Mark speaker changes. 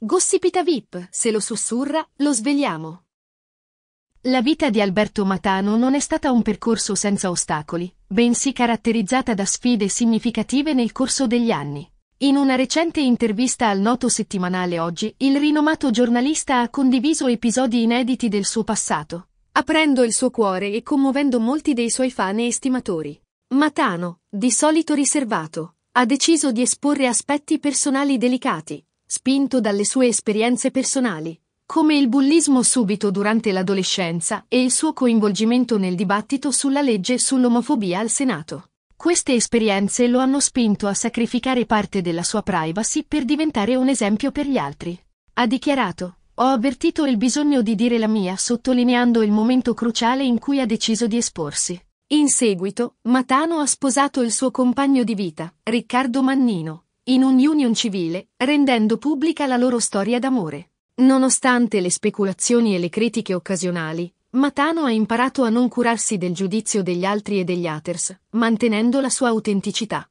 Speaker 1: Gossipita VIP, se lo sussurra, lo svegliamo. La vita di Alberto Matano non è stata un percorso senza ostacoli, bensì caratterizzata da sfide significative nel corso degli anni. In una recente intervista al noto settimanale Oggi, il rinomato giornalista ha condiviso episodi inediti del suo passato, aprendo il suo cuore e commuovendo molti dei suoi fan e estimatori. Matano, di solito riservato, ha deciso di esporre aspetti personali delicati, spinto dalle sue esperienze personali, come il bullismo subito durante l'adolescenza e il suo coinvolgimento nel dibattito sulla legge sull'omofobia al Senato. Queste esperienze lo hanno spinto a sacrificare parte della sua privacy per diventare un esempio per gli altri. Ha dichiarato, ho avvertito il bisogno di dire la mia sottolineando il momento cruciale in cui ha deciso di esporsi. In seguito, Matano ha sposato il suo compagno di vita, Riccardo Mannino, in un'union civile, rendendo pubblica la loro storia d'amore. Nonostante le speculazioni e le critiche occasionali, Matano ha imparato a non curarsi del giudizio degli altri e degli haters, mantenendo la sua autenticità.